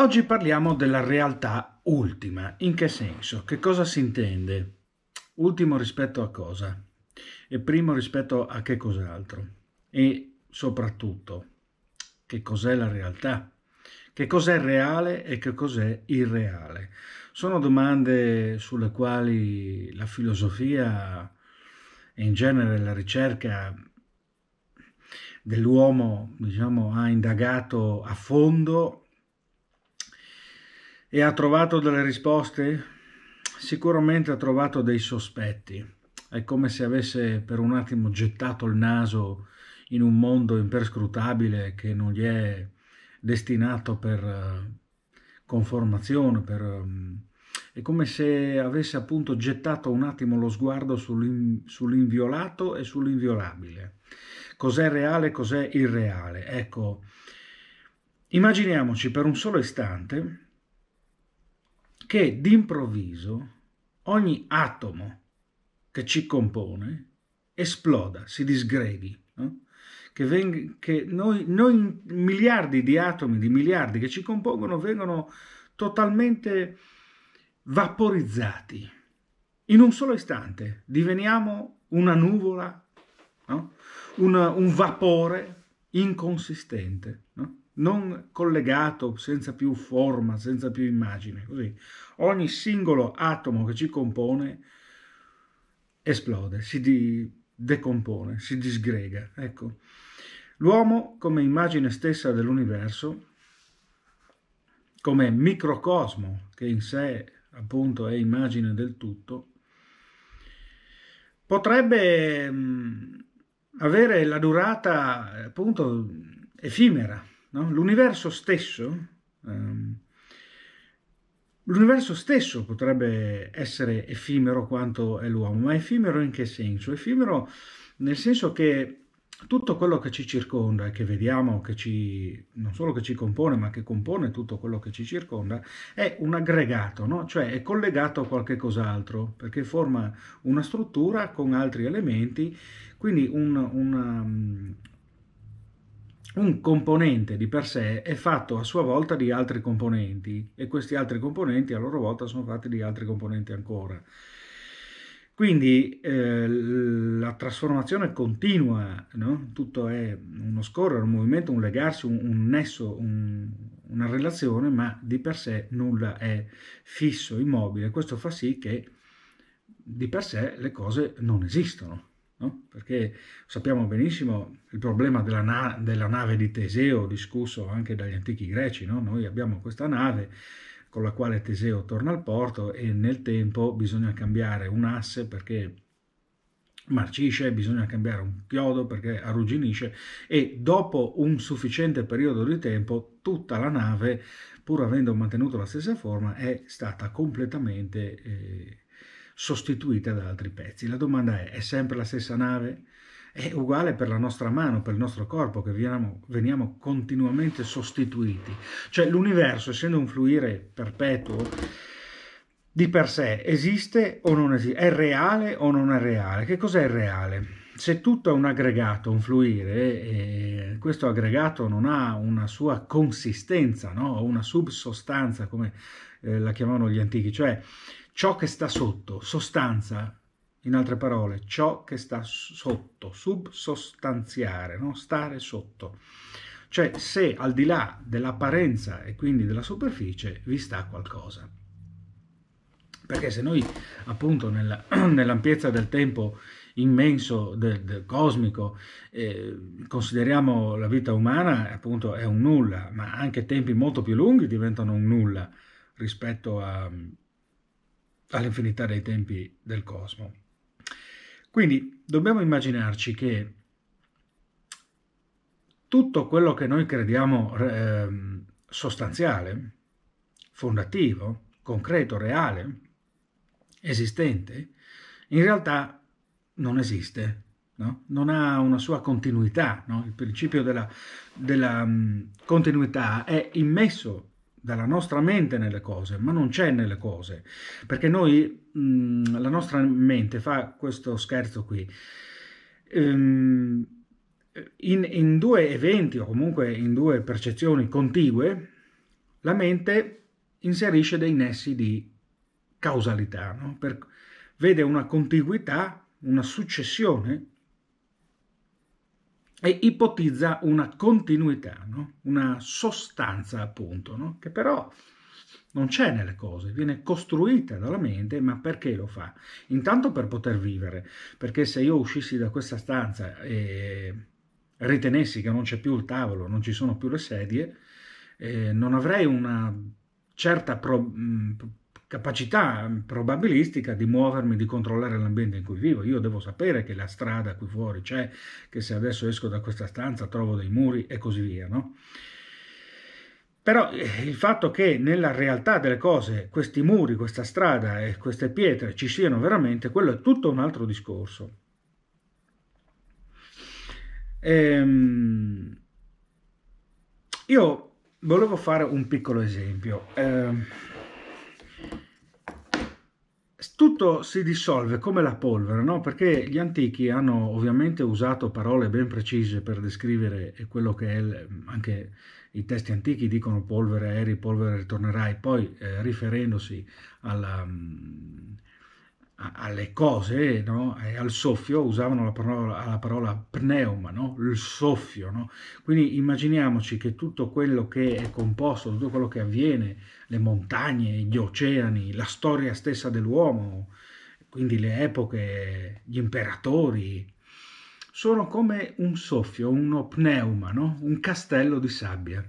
Oggi parliamo della realtà ultima. In che senso? Che cosa si intende? Ultimo rispetto a cosa? E primo rispetto a che cos'altro? E soprattutto, che cos'è la realtà? Che cos'è reale e che cos'è irreale? Sono domande sulle quali la filosofia e in genere la ricerca dell'uomo diciamo, ha indagato a fondo e ha trovato delle risposte? Sicuramente ha trovato dei sospetti. È come se avesse per un attimo gettato il naso in un mondo imperscrutabile che non gli è destinato per eh, conformazione, per... Mm, è come se avesse appunto gettato un attimo lo sguardo sull'in... sull'inviolato e sull'inviolabile. Cos'è reale, e cos'è irreale? Ecco, immaginiamoci per un solo istante che d'improvviso ogni atomo che ci compone esploda, si disgreghi, no? che, veng- che noi, noi, miliardi di atomi, di miliardi che ci compongono, vengono totalmente vaporizzati. In un solo istante diveniamo una nuvola, no? una, un vapore inconsistente. No? non collegato, senza più forma, senza più immagine, così. Ogni singolo atomo che ci compone esplode, si di- decompone, si disgrega. Ecco. L'uomo come immagine stessa dell'universo, come microcosmo che in sé appunto è immagine del tutto, potrebbe avere la durata appunto effimera, No? L'universo stesso, um, l'universo stesso potrebbe essere effimero quanto è l'uomo, ma effimero in che senso? Effimero nel senso che tutto quello che ci circonda e che vediamo, che ci, non solo che ci compone, ma che compone tutto quello che ci circonda, è un aggregato, no? cioè è collegato a qualche cos'altro, perché forma una struttura con altri elementi, quindi un, una, un componente di per sé è fatto a sua volta di altri componenti e questi altri componenti a loro volta sono fatti di altri componenti ancora. Quindi eh, la trasformazione continua, no? tutto è uno scorrere, un movimento, un legarsi, un, un nesso, un, una relazione, ma di per sé nulla è fisso, immobile. Questo fa sì che di per sé le cose non esistono no? perché sappiamo benissimo il problema della, na della, nave di Teseo discusso anche dagli antichi greci, no? noi abbiamo questa nave con la quale Teseo torna al porto e nel tempo bisogna cambiare un asse perché marcisce, bisogna cambiare un chiodo perché arrugginisce e dopo un sufficiente periodo di tempo tutta la nave, pur avendo mantenuto la stessa forma, è stata completamente eh, sostituita da altri pezzi. La domanda è, è sempre la stessa nave? È uguale per la nostra mano, per il nostro corpo, che veniamo, veniamo continuamente sostituiti. Cioè l'universo, essendo un fluire perpetuo, di per sé esiste o non esiste? È reale o non è reale? Che cos'è il reale? Se tutto è un aggregato, un fluire, eh, questo aggregato non ha una sua consistenza, no? una subsostanza, come eh, la chiamavano gli antichi, cioè ciò che sta sotto, sostanza, in altre parole, ciò che sta sotto, subsostanziare, no? stare sotto. Cioè se al di là dell'apparenza e quindi della superficie vi sta qualcosa. Perché se noi appunto nella, nell'ampiezza del tempo immenso, del, del cosmico, eh, consideriamo la vita umana appunto è un nulla, ma anche tempi molto più lunghi diventano un nulla rispetto a all'infinità dei tempi del cosmo. Quindi dobbiamo immaginarci che tutto quello che noi crediamo eh, sostanziale, fondativo, concreto, reale, esistente, in realtà non esiste, no? non ha una sua continuità. No? Il principio della, della um, continuità è immesso dalla nostra mente nelle cose, ma non c'è nelle cose, perché noi, mh, mm, la nostra mente fa questo scherzo qui. Ehm, in, in due eventi o comunque in due percezioni contigue, la mente inserisce dei nessi di causalità, no? per, vede una contiguità, una successione e ipotizza una continuità, no? una sostanza appunto, no? che però non c'è nelle cose, viene costruita dalla mente, ma perché lo fa? Intanto per poter vivere, perché se io uscissi da questa stanza e ritenessi che non c'è più il tavolo, non ci sono più le sedie, eh, non avrei una certa pro- capacità mm, probabilistica di muovermi, di controllare l'ambiente in cui vivo. Io devo sapere che la strada qui fuori c'è, che se adesso esco da questa stanza trovo dei muri e così via, no? Però eh, il fatto che nella realtà delle cose questi muri, questa strada e queste pietre ci siano veramente, quello è tutto un altro discorso. Ehm, io volevo fare un piccolo esempio. Ehm, tutto si dissolve come la polvere, no? perché gli antichi hanno ovviamente usato parole ben precise per descrivere quello che è, il, anche i testi antichi dicono polvere eri, polvere ritornerai, poi eh, riferendosi alla, mm, alle cose, no? Eh, al soffio, usavano la parola, la parola pneuma, no? il soffio. No? Quindi immaginiamoci che tutto quello che è composto, tutto quello che avviene, le montagne, gli oceani, la storia stessa dell'uomo, quindi le epoche, gli imperatori, sono come un soffio, uno pneuma, un castello di sabbia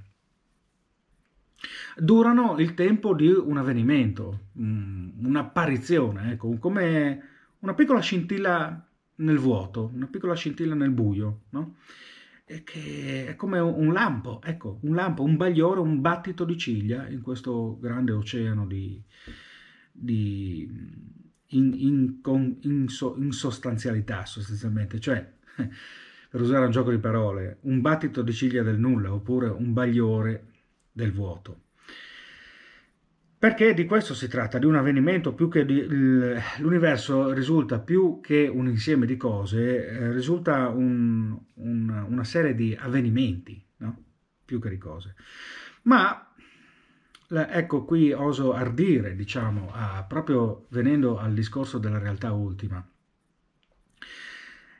durano il tempo di un avvenimento, mm, un'apparizione, ecco, come una piccola scintilla nel vuoto, una piccola scintilla nel buio, no? che è come un lampo, ecco, un lampo, un bagliore, un battito di ciglia in questo grande oceano di, di in, in, con, inso, insostanzialità, sostanzialmente, cioè, per usare un gioco di parole, un battito di ciglia del nulla, oppure un bagliore del vuoto. Perché di questo si tratta, di un avvenimento più che di, l'universo risulta più che un insieme di cose, eh, risulta un, un, una serie di avvenimenti, no? più che di cose. Ma ecco qui oso ardire, diciamo, a, proprio venendo al discorso della realtà ultima.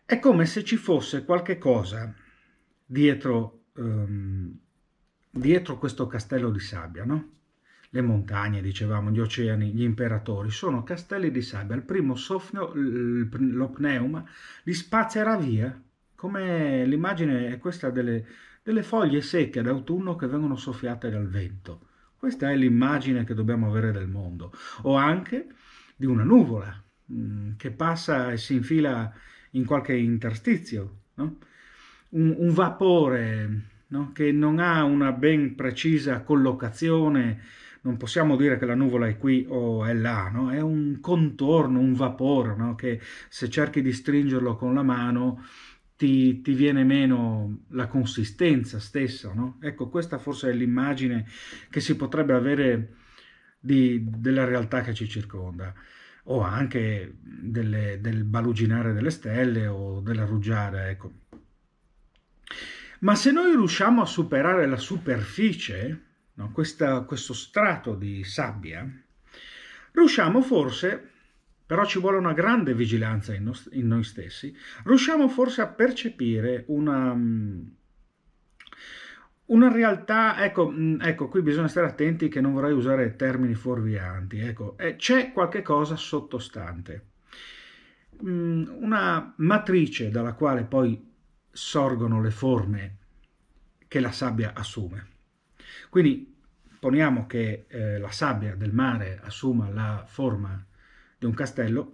È come se ci fosse qualche cosa dietro um, dietro questo castello di sabbia, no? Le montagne, dicevamo, gli oceani, gli imperatori, sono castelli di sabbia. Il primo soffio, lo pneuma, li spazzerà via, come l'immagine è questa delle, delle foglie secche d'autunno che vengono soffiate dal vento. Questa è l'immagine che dobbiamo avere del mondo. O anche di una nuvola mh, mm, che passa e si infila in qualche interstizio, no? un, un vapore no? che non ha una ben precisa collocazione, non possiamo dire che la nuvola è qui o è là, no? è un contorno, un vapore no? che se cerchi di stringerlo con la mano ti, ti viene meno la consistenza stessa. No? Ecco, questa forse è l'immagine che si potrebbe avere di, della realtà che ci circonda o anche delle, del baluginare delle stelle o della rugiada. Ecco. Ma se noi riusciamo a superare la superficie, no, questa, questo strato di sabbia, riusciamo forse, però ci vuole una grande vigilanza in, nos- in noi stessi, riusciamo forse a percepire una, mm, una realtà, ecco, mm, ecco, qui bisogna stare attenti che non vorrei usare termini fuorvianti, ecco, eh, c'è qualche cosa sottostante, mm, una matrice dalla quale poi sorgono le forme che la sabbia assume. Quindi poniamo che eh, la sabbia del mare assuma la forma di un castello,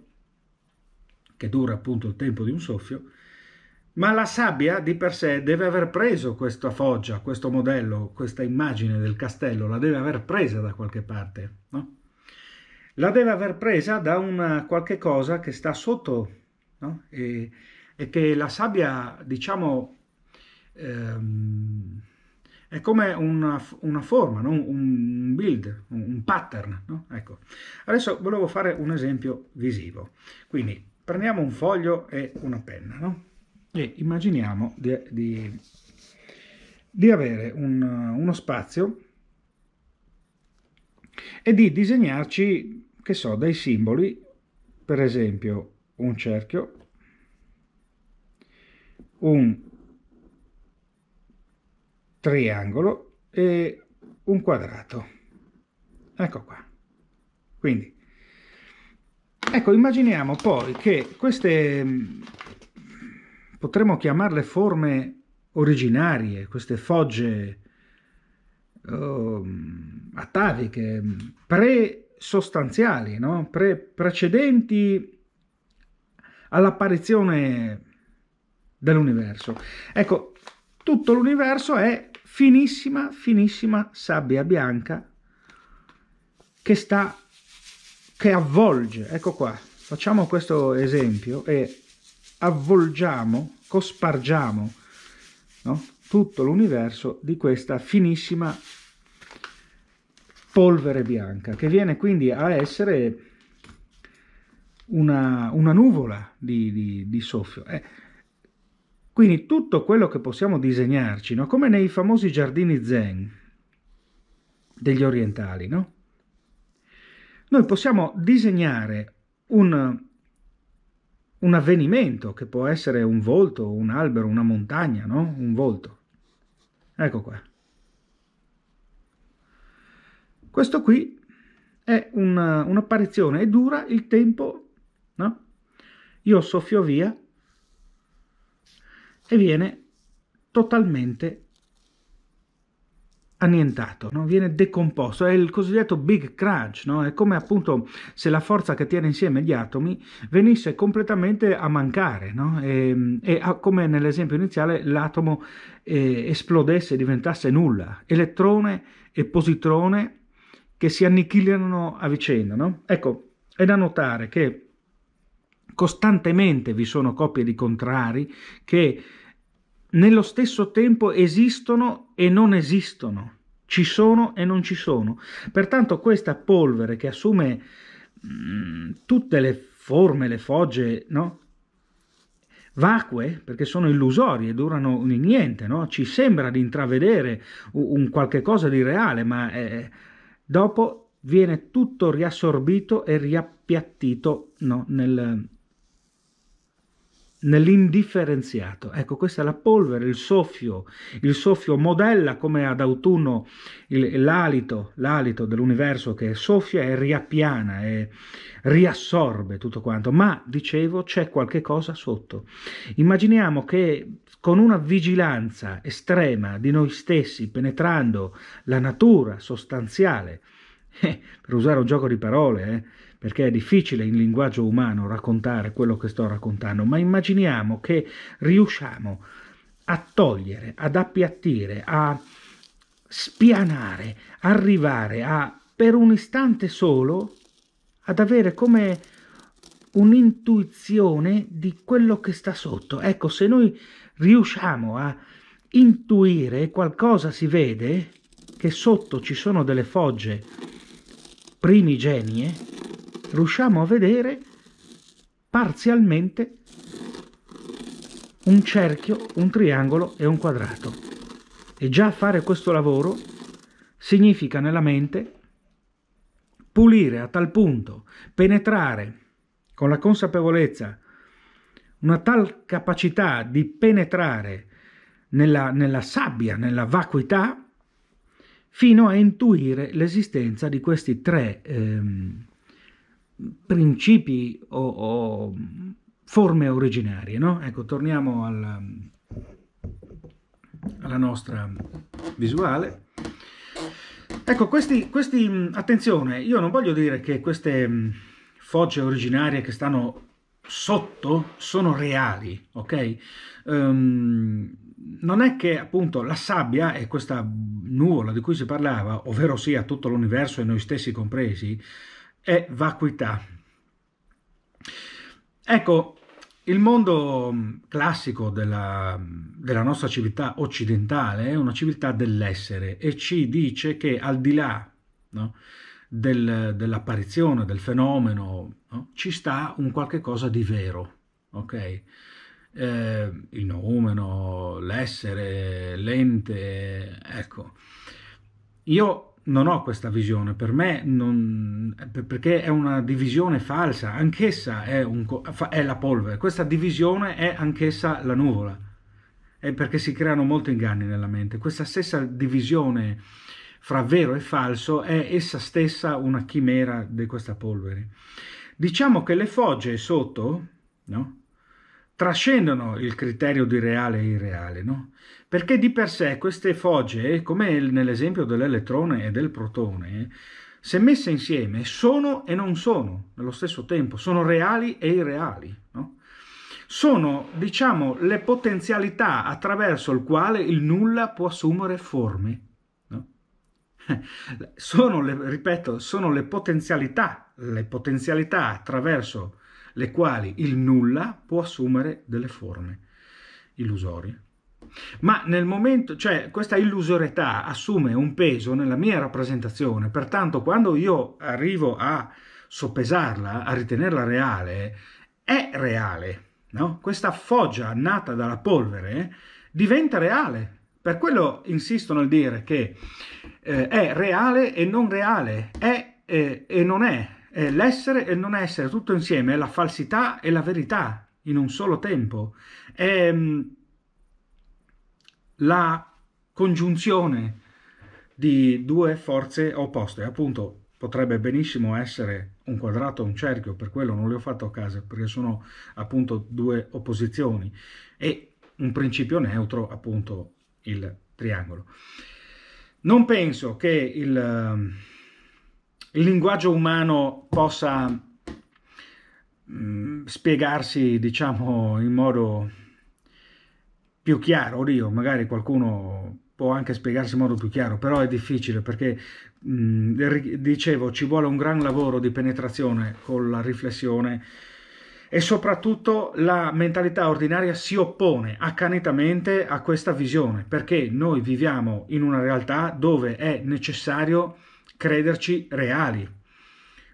che dura appunto il tempo di un soffio, ma la sabbia di per sé deve aver preso questa foggia, questo modello, questa immagine del castello, la deve aver presa da qualche parte, no? La deve aver presa da una qualche cosa che sta sotto, no? E, è che la sabbia, diciamo, ehm, è come una, una forma, no? un build, un pattern. No? Ecco. Adesso volevo fare un esempio visivo. Quindi prendiamo un foglio e una penna no? e immaginiamo di, di, di avere un, uno spazio e di disegnarci, che so, dei simboli, per esempio un cerchio un triangolo e un quadrato. Ecco qua. Quindi, ecco, immaginiamo poi che queste, mm, potremmo chiamarle forme originarie, queste fogge uh, ataviche, mm, pre-sostanziali, no? pre precedenti all'apparizione dell'universo. Ecco, tutto l'universo è finissima, finissima sabbia bianca che sta, che avvolge. Ecco qua, facciamo questo esempio e avvolgiamo, cospargiamo no? tutto l'universo di questa finissima polvere bianca, che viene quindi a essere una, una nuvola di, di, di soffio. Eh, quindi tutto quello che possiamo disegnarci, no? come nei famosi giardini zen degli orientali, no? noi possiamo disegnare un, un, avvenimento che può essere un volto, un albero, una montagna, no? un volto. Ecco qua. Questo qui è un'apparizione un e dura il tempo, no? Io soffio via e viene totalmente annientato, no? viene decomposto, è il cosiddetto big crunch, no? è come appunto se la forza che tiene insieme gli atomi venisse completamente a mancare no? Ehm, e, e ah, a, come nell'esempio iniziale l'atomo eh, esplodesse, diventasse nulla, elettrone e positrone che si annichilano a vicenda. Ecco, è da notare che costantemente vi sono coppie di contrari che nello stesso tempo esistono e non esistono, ci sono e non ci sono. Pertanto questa polvere che assume mh, mm, tutte le forme, le fogge, no? vacue, perché sono illusorie, durano in niente, no? ci sembra di intravedere un, qualche cosa di reale, ma eh, dopo viene tutto riassorbito e riappiattito no? nel, nell'indifferenziato. Ecco, questa è la polvere, il soffio, il soffio modella come ad autunno l'alito, l'alito dell'universo che soffia e riappiana e riassorbe tutto quanto, ma dicevo c'è qualche cosa sotto. Immaginiamo che con una vigilanza estrema di noi stessi, penetrando la natura sostanziale, eh, per usare un gioco di parole, eh, perché è difficile in linguaggio umano raccontare quello che sto raccontando, ma immaginiamo che riusciamo a togliere, ad appiattire, a spianare, arrivare a, per un istante solo, ad avere come un'intuizione di quello che sta sotto. Ecco, se noi riusciamo a intuire qualcosa si vede che sotto ci sono delle fogge primigenie riusciamo a vedere parzialmente un cerchio, un triangolo e un quadrato. E già fare questo lavoro significa nella mente pulire a tal punto, penetrare con la consapevolezza, una tal capacità di penetrare nella, nella sabbia, nella vacuità, fino a intuire l'esistenza di questi tre ehm, principi o, o forme originarie, no? Ecco, torniamo alla, alla nostra visuale. Ecco, questi, questi, attenzione, io non voglio dire che queste mm, foce originarie che stanno sotto sono reali, ok? Um, non è che appunto la sabbia e questa nuvola di cui si parlava, ovvero sia tutto l'universo e noi stessi compresi, e vacuità. Ecco, il mondo classico della, della, nostra civiltà occidentale è una civiltà dell'essere e ci dice che al di là no, del, dell'apparizione, del fenomeno, no, ci sta un qualche cosa di vero, ok? Eh, il nomeno, l'essere, l'ente, ecco. Io non ho questa visione, per me non, perché è una divisione falsa, anch'essa è, un, è, la polvere, questa divisione è anch'essa la nuvola, è perché si creano molti inganni nella mente, questa stessa divisione fra vero e falso è essa stessa una chimera di questa polvere. Diciamo che le fogge sotto, no? trascendono il criterio di reale e irreale, no? Perché di per sé queste fogge, come nell'esempio dell'elettrone e del protone, se messe insieme sono e non sono nello stesso tempo, sono reali e irreali, no? Sono, diciamo, le potenzialità attraverso il quale il nulla può assumere forme, sono le, ripeto, sono le potenzialità, le potenzialità attraverso le quali il nulla può assumere delle forme illusorie. Ma nel momento, cioè questa illusorietà assume un peso nella mia rappresentazione, pertanto quando io arrivo a soppesarla, a ritenerla reale, è reale. No? Questa foggia nata dalla polvere diventa reale. Per quello insisto nel dire che eh, è reale e non reale, è eh, e non è, eh, l'essere e il non essere tutto insieme, è la falsità e la verità in un solo tempo, è ehm, la congiunzione di due forze opposte, appunto potrebbe benissimo essere un quadrato o un cerchio, per quello non le ho fatto a casa, perché sono appunto due opposizioni e un principio neutro, appunto il triangolo. Non penso che il il linguaggio umano possa mm, spiegarsi, diciamo, in modo più chiaro, oddio, magari qualcuno può anche spiegarsi in modo più chiaro, però è difficile perché, mh, mm, dicevo, ci vuole un gran lavoro di penetrazione con la riflessione e soprattutto la mentalità ordinaria si oppone accanitamente a questa visione perché noi viviamo in una realtà dove è necessario crederci reali,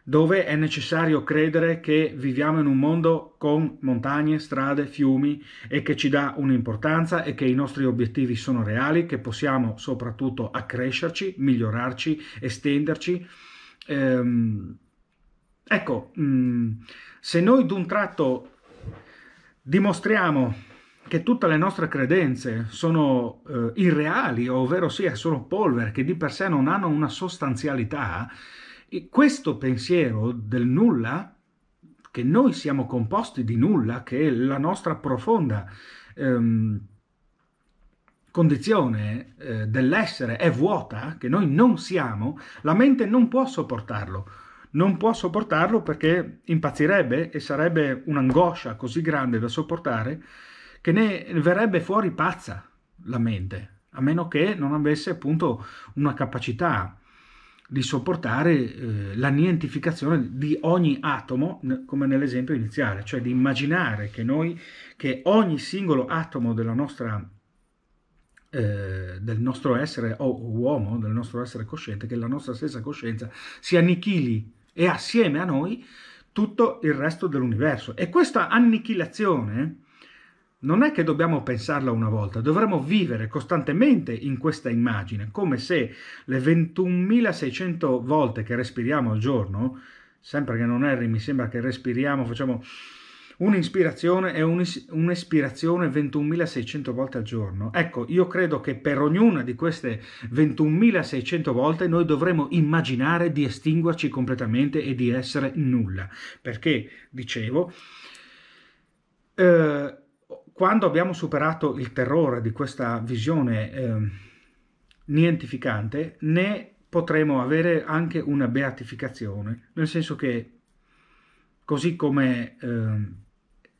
dove è necessario credere che viviamo in un mondo con montagne, strade, fiumi e che ci dà un'importanza e che i nostri obiettivi sono reali, che possiamo soprattutto accrescerci, migliorarci, estenderci. Ehm, ecco, mh, mm, se noi d'un tratto dimostriamo che tutte le nostre credenze sono eh, irreali, ovvero sia solo polvere, che di per sé non hanno una sostanzialità, e questo pensiero del nulla, che noi siamo composti di nulla, che è la nostra profonda ehm, condizione eh, dell'essere è vuota, che noi non siamo, la mente non può sopportarlo. Non può sopportarlo perché impazzirebbe e sarebbe un'angoscia così grande da sopportare che ne verrebbe fuori pazza la mente, a meno che non avesse appunto una capacità di sopportare eh, la nientificazione di ogni atomo, come nell'esempio iniziale, cioè di immaginare che noi, che ogni singolo atomo della nostra eh, del nostro essere o uomo, del nostro essere cosciente, che la nostra stessa coscienza si annichili e assieme a noi tutto il resto dell'universo. E questa annichilazione non è che dobbiamo pensarla una volta, dovremmo vivere costantemente in questa immagine, come se le 21.600 volte che respiriamo al giorno, sempre che non erri, mi sembra che respiriamo, facciamo un'ispirazione e un'espirazione 21.600 volte al giorno. Ecco, io credo che per ognuna di queste 21.600 volte noi dovremmo immaginare di estinguerci completamente e di essere nulla, perché, dicevo, eh, quando abbiamo superato il terrore di questa visione eh, nientificante, ne potremo avere anche una beatificazione, nel senso che così come eh,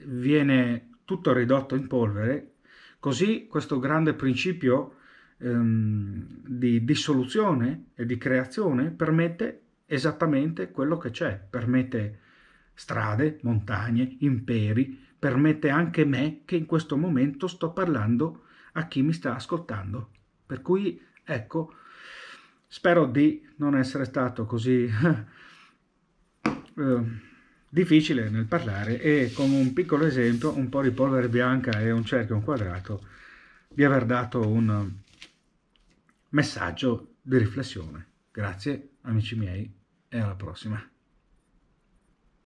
viene tutto ridotto in polvere, così questo grande principio ehm, di dissoluzione e di creazione permette esattamente quello che c'è, permette strade, montagne, imperi, permette anche me che in questo momento sto parlando a chi mi sta ascoltando. Per cui, ecco, spero di non essere stato così eh, difficile nel parlare e con un piccolo esempio, un po' di polvere bianca e un cerchio, un quadrato, di aver dato un messaggio di riflessione. Grazie amici miei e alla prossima.